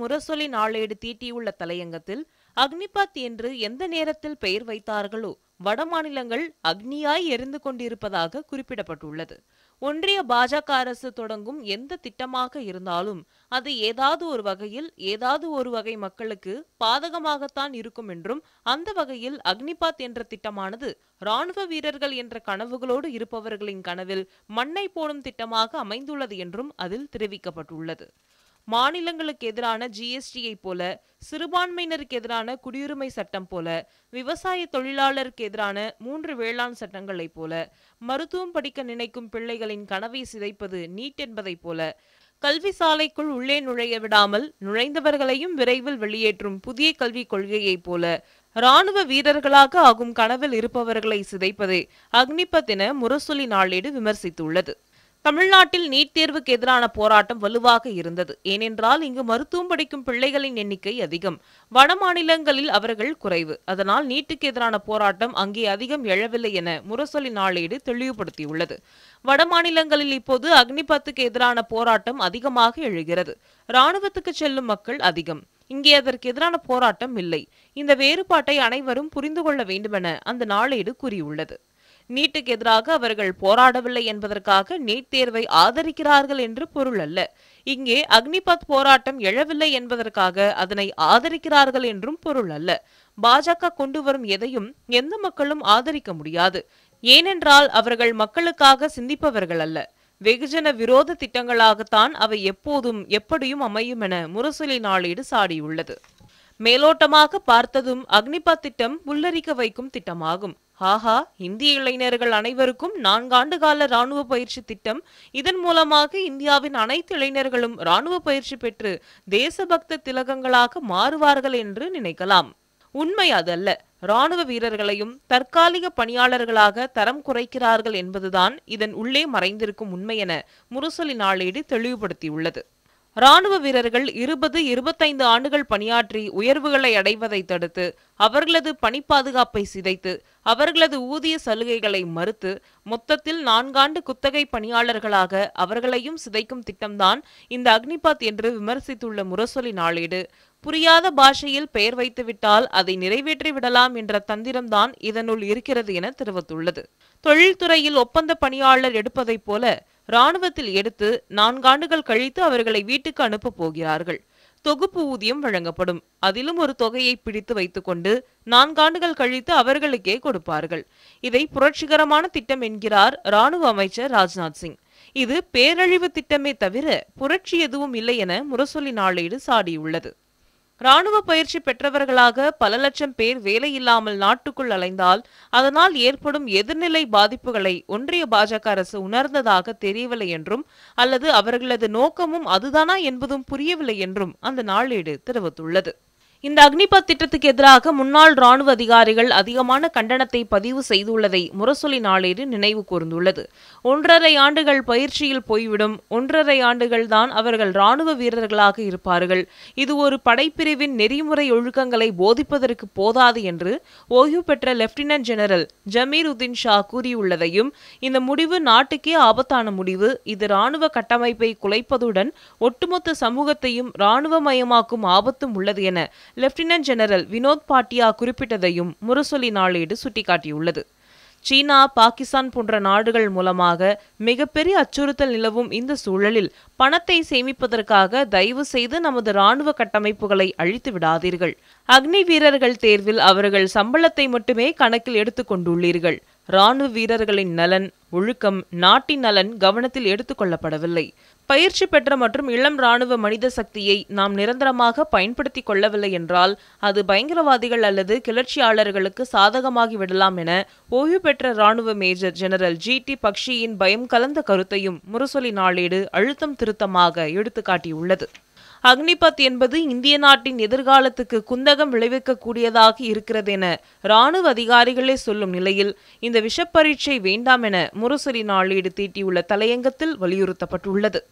முரசொலி நாளேடு தீட்டியுள்ள தலையங்கத்தில் அக்னிபாத் என்று எந்த நேரத்தில் பெயர் வைத்தார்களோ வடமாநிலங்கள் அக்னியாய் எரிந்து கொண்டிருப்பதாக குறிப்பிடப்பட்டுள்ளது ஒன்றிய பாஜக அரசு தொடங்கும் எந்த திட்டமாக இருந்தாலும் அது ஏதாவது ஒரு வகையில் ஏதாவது ஒரு வகை மக்களுக்கு பாதகமாகத்தான் இருக்கும் என்றும் அந்த வகையில் அக்னிபாத் என்ற திட்டமானது ராணுவ வீரர்கள் என்ற கனவுகளோடு இருப்பவர்களின் கனவில் மண்ணை போடும் திட்டமாக அமைந்துள்ளது என்றும் அதில் தெரிவிக்கப்பட்டுள்ளது மாநிலங்களுக்கு எதிரான ஜிஎஸ்டியை போல சிறுபான்மையினருக்கு எதிரான குடியுரிமை சட்டம் போல விவசாய தொழிலாளருக்கு எதிரான மூன்று வேளாண் சட்டங்களைப் போல மருத்துவம் படிக்க நினைக்கும் பிள்ளைகளின் கனவை சிதைப்பது நீட் என்பதைப் போல கல்வி சாலைக்குள் உள்ளே நுழைய விடாமல் நுழைந்தவர்களையும் விரைவில் வெளியேற்றும் புதிய கல்விக் கொள்கையைப் போல இராணுவ வீரர்களாக ஆகும் கனவில் இருப்பவர்களை சிதைப்பதே அக்னிபத் என முரசொலி நாளேடு விமர்சித்துள்ளது தமிழ்நாட்டில் நீட் தேர்வுக்கு எதிரான போராட்டம் வலுவாக இருந்தது ஏனென்றால் இங்கு மருத்துவம் படிக்கும் பிள்ளைகளின் எண்ணிக்கை அதிகம் வட மாநிலங்களில் அவர்கள் குறைவு அதனால் நீட்டுக்கு எதிரான போராட்டம் அங்கே அதிகம் எழவில்லை என முரசொலி நாளேடு தெளிவுபடுத்தியுள்ளது வட மாநிலங்களில் இப்போது அக்னிபத்துக்கு எதிரான போராட்டம் அதிகமாக எழுகிறது இராணுவத்துக்கு செல்லும் மக்கள் அதிகம் இங்கே அதற்கு எதிரான போராட்டம் இல்லை இந்த வேறுபாட்டை அனைவரும் புரிந்து கொள்ள வேண்டுமென அந்த நாளேடு கூறியுள்ளது நீட்டுக்கு எதிராக அவர்கள் போராடவில்லை என்பதற்காக நீட் தேர்வை ஆதரிக்கிறார்கள் என்று பொருள் அல்ல இங்கே அக்னிபத் போராட்டம் எழவில்லை என்பதற்காக அதனை ஆதரிக்கிறார்கள் என்றும் பொருள் அல்ல பாஜக கொண்டு வரும் எதையும் எந்த மக்களும் ஆதரிக்க முடியாது ஏனென்றால் அவர்கள் மக்களுக்காக சிந்திப்பவர்கள் அல்ல வெகுஜன விரோத திட்டங்களாகத்தான் அவை எப்போதும் எப்படியும் அமையும் என முரசொலி நாளீடு சாடியுள்ளது மேலோட்டமாக பார்த்ததும் அக்னிபாத் திட்டம் புல்லரிக்க வைக்கும் திட்டமாகும் ஹாஹா இந்திய இளைஞர்கள் அனைவருக்கும் நான்காண்டு கால ராணுவ பயிற்சி திட்டம் இதன் மூலமாக இந்தியாவின் அனைத்து இளைஞர்களும் ராணுவ பயிற்சி பெற்று தேசபக்த திலகங்களாக மாறுவார்கள் என்று நினைக்கலாம் உண்மை அதல்ல ராணுவ வீரர்களையும் தற்காலிக பணியாளர்களாக தரம் குறைக்கிறார்கள் என்பதுதான் இதன் உள்ளே மறைந்திருக்கும் உண்மை என முரசொலி நாளேடு தெளிவுபடுத்தியுள்ளது ராணுவ வீரர்கள் இருபது இருபத்தைந்து ஆண்டுகள் பணியாற்றி உயர்வுகளை அடைவதை தடுத்து அவர்களது பணி பாதுகாப்பை சிதைத்து அவர்களது ஊதிய சலுகைகளை மறுத்து மொத்தத்தில் நான்காண்டு குத்தகை பணியாளர்களாக அவர்களையும் சிதைக்கும் திட்டம்தான் இந்த அக்னிபாத் என்று விமர்சித்துள்ள முரசொலி நாளேடு புரியாத பாஷையில் பெயர் வைத்துவிட்டால் அதை நிறைவேற்றி விடலாம் என்ற தந்திரம்தான் இதனுள் இருக்கிறது என தெரிவித்துள்ளது தொழில்துறையில் ஒப்பந்த பணியாளர் எடுப்பதைப் போல ராணுவத்தில் எடுத்து நான்காண்டுகள் கழித்து அவர்களை வீட்டுக்கு அனுப்பப் போகிறார்கள் தொகுப்பு ஊதியம் வழங்கப்படும் அதிலும் ஒரு தொகையை பிடித்து வைத்துக்கொண்டு நான்காண்டுகள் கழித்து அவர்களுக்கே கொடுப்பார்கள் இதை புரட்சிகரமான திட்டம் என்கிறார் ராணுவ அமைச்சர் ராஜ்நாத் சிங் இது பேரழிவு திட்டமே தவிர புரட்சி எதுவும் இல்லை என முரசொலி நாளேடு சாடியுள்ளது ராணுவ பயிற்சி பெற்றவர்களாக பல லட்சம் பேர் வேலையில்லாமல் நாட்டுக்குள் அலைந்தால் அதனால் ஏற்படும் எதிர்நிலை பாதிப்புகளை ஒன்றிய பாஜக அரசு உணர்ந்ததாக தெரியவில்லை என்றும் அல்லது அவர்களது நோக்கமும் அதுதானா என்பதும் புரியவில்லை என்றும் அந்த நாளேடு தெரிவித்துள்ளது இந்த அக்னிபத் திட்டத்துக்கு எதிராக முன்னாள் ராணுவ அதிகாரிகள் அதிகமான கண்டனத்தை பதிவு செய்துள்ளதை முரசொலி நாளேடு நினைவு கூர்ந்துள்ளது ஒன்றரை ஆண்டுகள் பயிற்சியில் போய்விடும் ஒன்றரை ஆண்டுகள் தான் அவர்கள் ராணுவ வீரர்களாக இருப்பார்கள் இது ஒரு படைப்பிரிவின் நெறிமுறை ஒழுக்கங்களை போதிப்பதற்கு போதாது என்று ஓய்வு பெற்ற லெப்டினன்ட் ஜெனரல் ஜமீர் உதீன் ஷா கூறியுள்ளதையும் இந்த முடிவு நாட்டுக்கே ஆபத்தான முடிவு இது ராணுவ கட்டமைப்பை குலைப்பதுடன் ஒட்டுமொத்த சமூகத்தையும் ராணுவமயமாக்கும் ஆபத்தும் உள்ளது என லெப்டினன்ட் ஜெனரல் வினோத் பாட்டியா குறிப்பிட்டதையும் முரசொலி நாளேடு சுட்டிக்காட்டியுள்ளது சீனா பாகிஸ்தான் போன்ற நாடுகள் மூலமாக மிகப்பெரிய அச்சுறுத்தல் நிலவும் இந்த சூழலில் பணத்தை சேமிப்பதற்காக தயவு செய்து நமது ராணுவ கட்டமைப்புகளை அழித்து விடாதீர்கள் அக்னி வீரர்கள் தேர்வில் அவர்கள் சம்பளத்தை மட்டுமே கணக்கில் எடுத்துக்கொண்டுள்ளீர்கள் ராணுவ வீரர்களின் நலன் ஒழுக்கம் நாட்டின் நலன் கவனத்தில் எடுத்துக்கொள்ளப்படவில்லை பயிற்சி பெற்ற மற்றும் இளம் ராணுவ மனித சக்தியை நாம் நிரந்தரமாக பயன்படுத்தி கொள்ளவில்லை என்றால் அது பயங்கரவாதிகள் அல்லது கிளர்ச்சியாளர்களுக்கு சாதகமாகி விடலாம் என ஓய்வு பெற்ற ராணுவ மேஜர் ஜெனரல் ஜி டி பக்ஷியின் பயம் கலந்த கருத்தையும் முரசொலி நாளேடு அழுத்தம் திருத்தமாக எடுத்துக்காட்டியுள்ளது அக்னிபத் என்பது இந்திய நாட்டின் எதிர்காலத்துக்கு குந்தகம் விளைவிக்கக்கூடியதாக இருக்கிறது என இராணுவ அதிகாரிகளே சொல்லும் நிலையில் இந்த விஷப்பரீட்சை வேண்டாம் என முரசொலி நாளேடு தீட்டியுள்ள தலையங்கத்தில் வலியுறுத்தப்பட்டுள்ளது